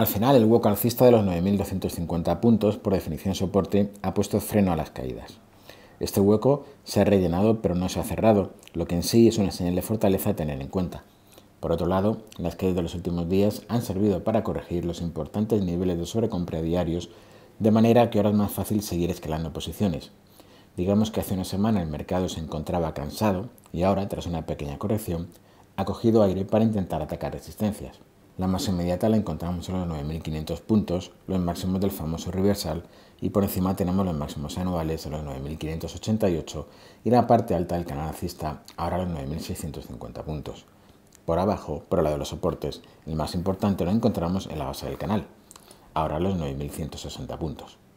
Al final, el hueco alcista de los 9.250 puntos, por definición soporte, ha puesto freno a las caídas. Este hueco se ha rellenado pero no se ha cerrado, lo que en sí es una señal de fortaleza a tener en cuenta. Por otro lado, las caídas de los últimos días han servido para corregir los importantes niveles de sobrecompra diarios, de manera que ahora es más fácil seguir escalando posiciones. Digamos que hace una semana el mercado se encontraba cansado y ahora, tras una pequeña corrección, ha cogido aire para intentar atacar resistencias. La más inmediata la encontramos en los 9.500 puntos, los máximos del famoso reversal, y por encima tenemos los máximos anuales de los 9.588 y la parte alta del canal alcista ahora los 9.650 puntos. Por abajo, por el lado de los soportes, el más importante lo encontramos en la base del canal, ahora los 9.160 puntos.